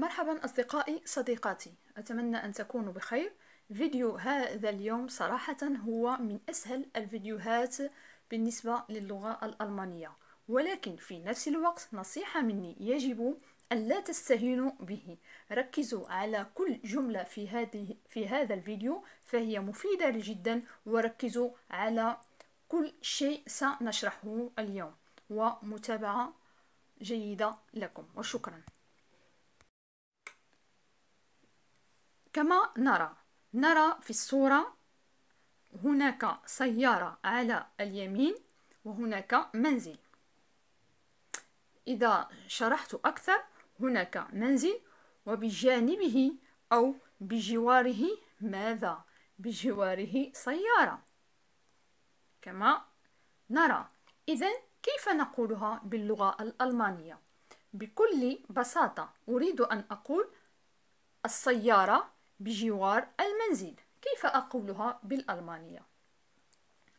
مرحبا أصدقائي صديقاتي أتمنى أن تكونوا بخير فيديو هذا اليوم صراحة هو من أسهل الفيديوهات بالنسبة للغة الألمانية ولكن في نفس الوقت نصيحة مني يجب أن لا تستهينوا به ركزوا على كل جملة في, هذه في هذا الفيديو فهي مفيدة جدا وركزوا على كل شيء سنشرحه اليوم ومتابعة جيدة لكم وشكرا كما نرى نرى في الصورة هناك سيارة على اليمين وهناك منزل إذا شرحت أكثر هناك منزل وبجانبه أو بجواره ماذا؟ بجواره سيارة كما نرى إذا كيف نقولها باللغة الألمانية؟ بكل بساطة أريد أن أقول السيارة بجوار المنزل كيف أقولها بالألمانية؟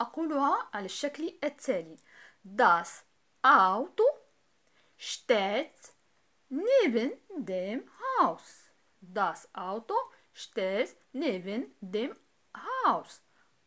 أقولها على الشكل التالي داس أوتو شتات neben ديم هاوس داس أوتو شتات neben ديم هاوس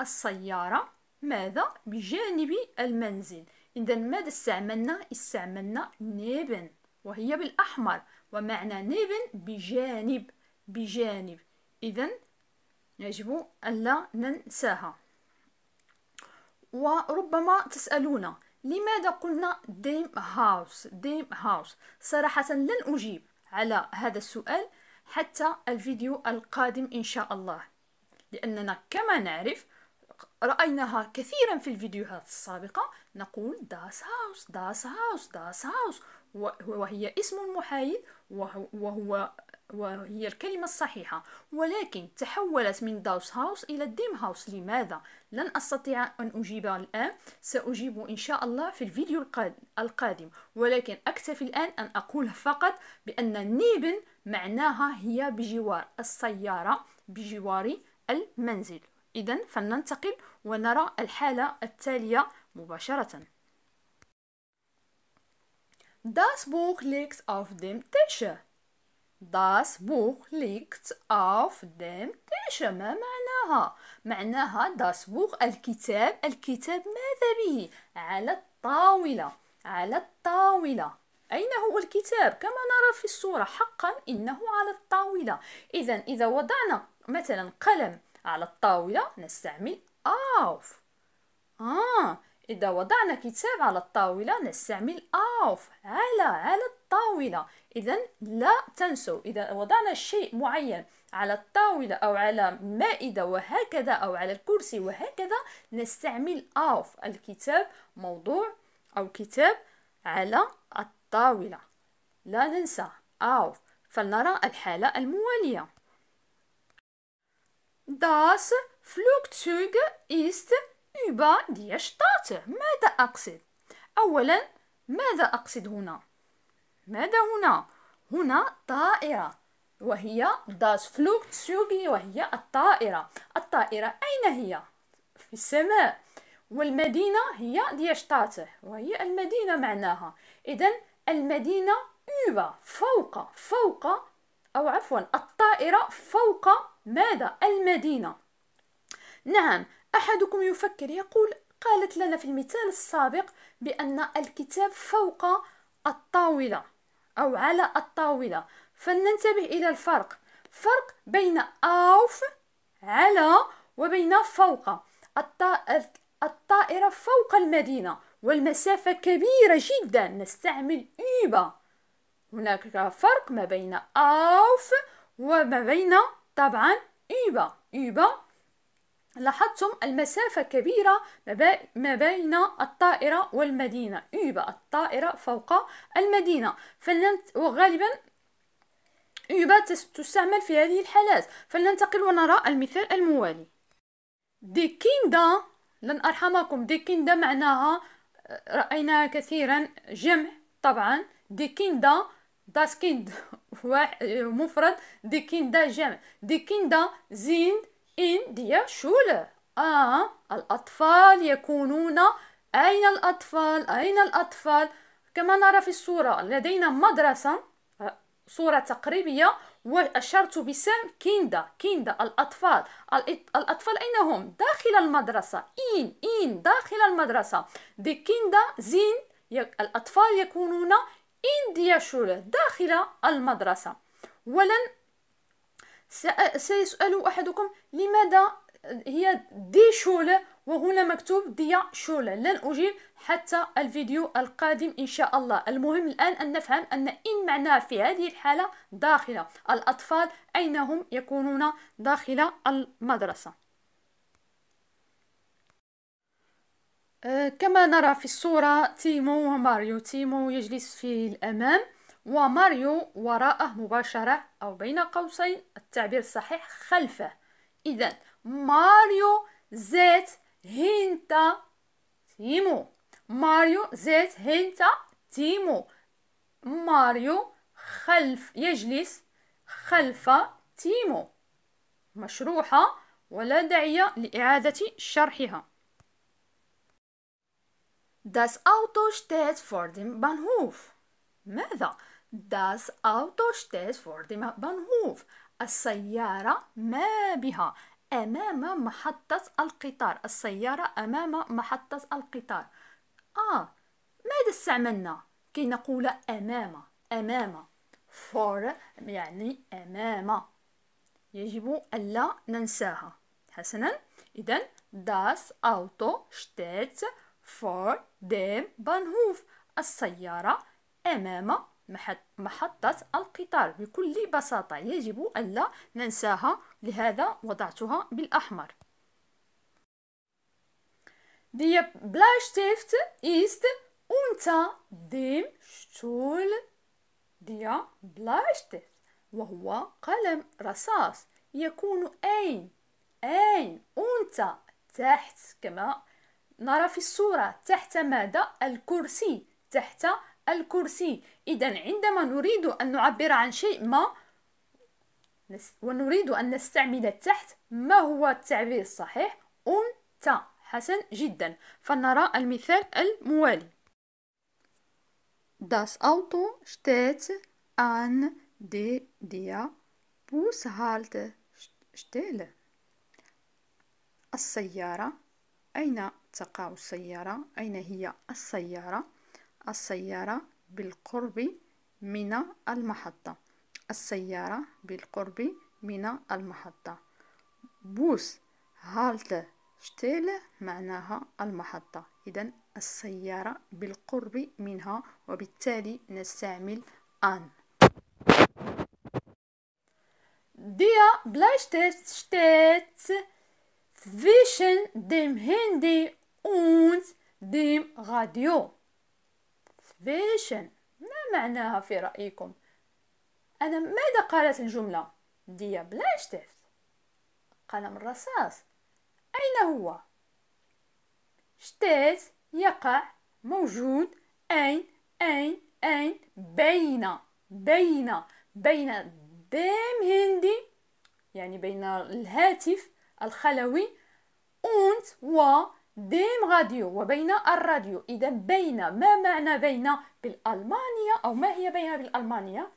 السيارة ماذا بجانب المنزل إذا ماذا استعملنا استعملنا نيبن وهي بالأحمر ومعنى نيبن بجانب بجانب إذا يجب ألا ننساها وربما تسألون لماذا قلنا ديم هاوس ديم هاوس صراحة لن أجيب على هذا السؤال حتى الفيديو القادم إن شاء الله لأننا كما نعرف رأيناها كثيرا في الفيديوهات السابقة نقول داس هاوس داس هاوس داس هاوس وهي اسم محايد وهو وهي الكلمة الصحيحة ولكن تحولت من داوس هاوس إلى ديم هاوس لماذا؟ لن أستطيع أن أجيب الآن سأجيب إن شاء الله في الفيديو القادم ولكن أكتفي الآن أن أقول فقط بأن نيبن معناها هي بجوار السيارة بجوار المنزل إذا فلننتقل ونرى الحالة التالية مباشرةً Das Buch liegt auf dem Tisch. Das Buch liegt auf dem Tisch ما معناها؟ معناها das Buch الكتاب الكتاب ماذا به؟ على الطاولة على الطاولة أين هو الكتاب؟ كما نرى في الصورة حقا إنه على الطاولة إذا إذا وضعنا مثلا قلم على الطاولة نستعمل auf آه إذا وضعنا كتاب على الطاولة نستعمل auf على على الطاولة إذا لا تنسوا إذا وضعنا شيء معين على الطاولة أو على مائدة وهكذا أو على الكرسي وهكذا نستعمل أوف الكتاب موضوع أو كتاب على الطاولة لا ننسى أوف فلنرى الحالة الموالية داس فلوكتوغ إست über die Stadt ماذا أقصد؟ أولا ماذا أقصد هنا؟ ماذا هنا هنا طائرة وهي داس تسوغي وهي الطائرة الطائرة أين هي في السماء والمدينة هي ديشتاته وهي المدينة معناها إذا المدينة يبا فوق فوق أو عفوا الطائرة فوق ماذا المدينة نعم أحدكم يفكر يقول قالت لنا في المثال السابق بأن الكتاب فوق الطاولة أو على الطاولة فلننتبه إلى الفرق فرق بين أوف على وبين فوق الطائرة فوق المدينة والمسافة كبيرة جدا نستعمل إيبا هناك فرق ما بين أوف وما بين طبعا إيبا إيبا لاحظتم المسافة كبيرة ما بين الطائرة والمدينة يبقى الطائرة فوق المدينة وغالبا يبقى تستعمل في هذه الحالات فلننتقل ونرى المثال الموالي دي كيندا لن أرحمكم دي كيندا معناها آه، رأيناها كثيرا جمع طبعا دي داس داسكيند مفرد دي كيندا جمع دي كيندا زيند in die Schule. آه الأطفال يكونون أين الأطفال؟ أين الأطفال؟ كما نرى في الصورة لدينا مدرسة آه، صورة تقريبية وأشرت بسام كيندا كيندا الأطفال الأطفال أين هم؟ داخل المدرسة إين إين داخل المدرسة دي كيندا زين الأطفال يكونون إن دياشول داخل المدرسة ولن سيسأل أحدكم لماذا هي دي شولة وهنا مكتوب دي شولة لن أجيب حتى الفيديو القادم إن شاء الله المهم الآن أن نفهم أن إن معناه في هذه الحالة داخل الأطفال أين هم يكونون داخل المدرسة آه، كما نرى في الصورة تيمو وماريو تيمو يجلس في الأمام وماريو وراءه مباشرة أو بين قوسين التعبير الصحيح خلفه إذا ماريو زيت هينتا تيمو ماريو زيت هينتا تيمو ماريو خلف يجلس خلف تيمو مشروحة ولا داعي لإعادة شرحها Das Auto steht vor dem Bahnhof. ماذا؟ Das Auto steht vor dem Bahnhof. السيارة ما بها أمام محطة القطار السيارة أمام محطة القطار آه ماذا استعملنا كي نقول أمام أمام for يعني أمام يجب ألا ننساها حسنا إذا das Auto steht vor dem Bahnhof السيارة أمام محطة القطار بكل بساطة يجب أن لا ننساها لهذا وضعتها بالأحمر Die Bleistift ist unter dem Stuhl der Bleistift وهو قلم رصاص يكون أين أين أنت تحت كما نرى في الصورة تحت ماذا الكرسي تحت الكرسي إذا عندما نريد أن نعبر عن شيء ما ونريد أن نستعمل تحت ما هو التعبير الصحيح أنت حسن جدا فنرى المثال الموالي Das Auto steht an der Bushaltestelle. السيارة أين تقع السيارة؟ أين هي السيارة؟ السيارة بالقرب من المحطة السيارة بالقرب من المحطة بوس هالت شتيل معناها المحطة إذا السيارة بالقرب منها وبالتالي نستعمل أن ديا بلا شتات شتات zwischen dem Handy und dem Radio. فيشن ما معناها في رأيكم أنا ماذا قالت الجملة دي بلايشتفت قلم الرصاص أين هو شتات يقع موجود أين أين أين بين بين بين ديم هندي يعني بين الهاتف الخلوي أنت و ديم راديو وبين الراديو إذا بين ما معنى بين بالألمانية أو ما هي بين بالألمانية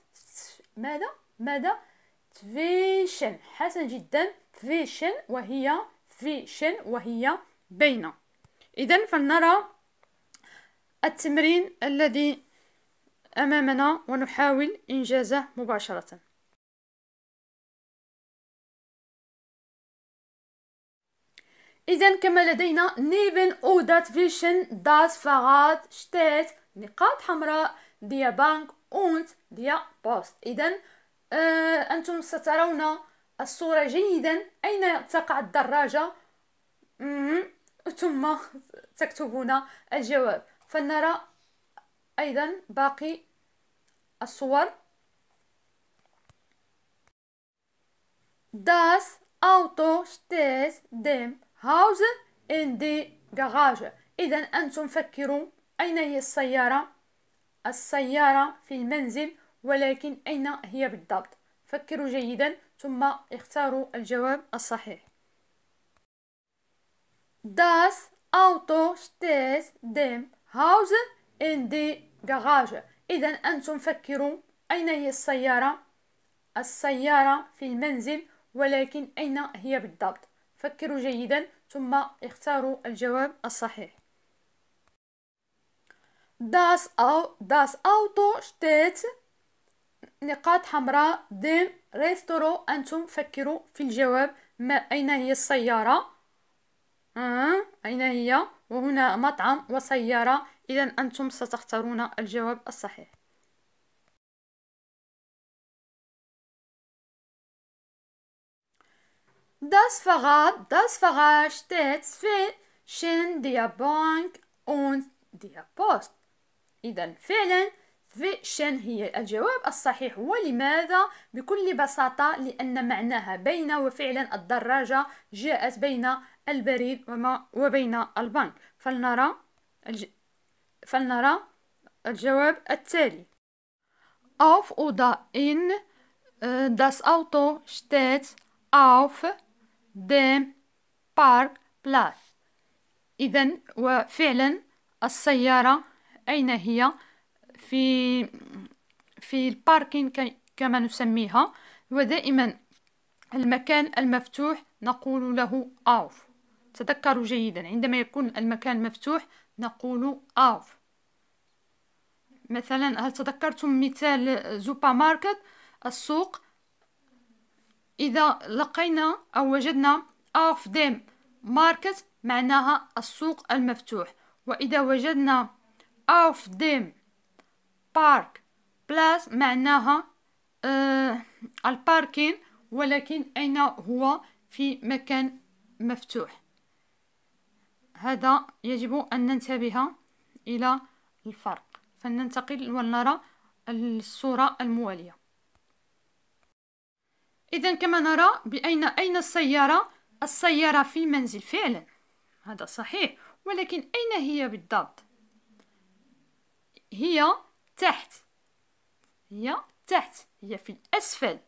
ماذا ماذا فيشن حسن جدا فيشن وهي فيشن وهي بين إذا فلنرى التمرين الذي أمامنا ونحاول إنجازه مباشرة إذا كما لدينا نيفن أودات فيشن داس فغات شتات نقاط حمراء ديا بانك أونت ديا بوست إذا آه أنتم سترون الصورة جيدا أين تقع الدراجة ثم تكتبون الجواب فلنرى أيضا باقي الصور داس اوتو steht ديم هاوز إن دي جاراج إذا أنتم فكروا أين هي السيارة السيارة في المنزل ولكن أين هي بالضبط فكروا جيدا ثم اختاروا الجواب الصحيح Das Auto ستيس dem Haus in دي Garage إذا أنتم فكروا أين هي السيارة السيارة في المنزل ولكن أين هي بالضبط فكروا جيدا ثم اختاروا الجواب الصحيح داس أو داس أوتو شتيت نقاط حمراء ديم ريستورو أنتم فكروا في الجواب ما أين هي السيارة آه. أين هي وهنا مطعم وسيارة إذا أنتم ستختارون الجواب الصحيح Das Fahrrad, das Fahrrad steht zwischen der Bank und der Post. إذا فعلا فيشن هي الجواب الصحيح ولماذا بكل بساطة لأن معناها بين وفعلا الدراجة جاءت بين البريد وما وبين البنك فلنرى الج... فلنرى الجواب التالي auf oder in das Auto steht auf دام بارك بلاس إذا وفعلا السيارة أين هي في في الباركين كما نسميها ودائما المكان المفتوح نقول له أوف تذكروا جيدا عندما يكون المكان مفتوح نقول أوف مثلا هل تذكرتم مثال زوبا ماركت السوق إذا لقينا أو وجدنا of them market معناها السوق المفتوح وإذا وجدنا of them park بلاس معناها آه الباركين ولكن أين هو في مكان مفتوح هذا يجب أن ننتبه إلى الفرق فلننتقل ونرى الصورة الموالية إذا كما نرى بأين أين السيارة؟ السيارة في المنزل فعلا هذا صحيح ولكن أين هي بالضبط؟ هي تحت هي تحت هي في الأسفل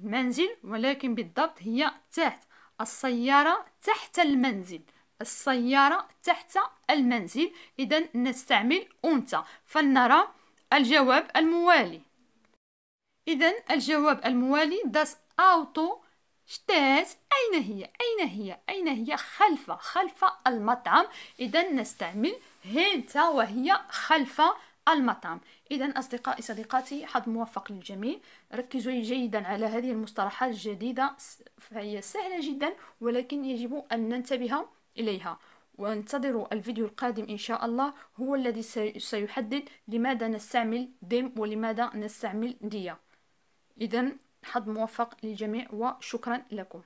المنزل ولكن بالضبط هي تحت السيارة تحت المنزل السيارة تحت المنزل إذا نستعمل أنت فلنرى الجواب الموالي إذا الجواب الموالي داس أوتو شتاز أين هي أين هي أين هي خلف خلف المطعم إذا نستعمل هنتا وهي خلف المطعم إذا أصدقائي صديقاتي حظ موفق للجميع ركزوا جيدا على هذه المصطلحات الجديدة فهي سهلة جدا ولكن يجب أن ننتبه إليها وانتظروا الفيديو القادم إن شاء الله هو الذي سيحدد لماذا نستعمل ديم ولماذا نستعمل ديا إذا حظ موفق للجميع وشكرا لكم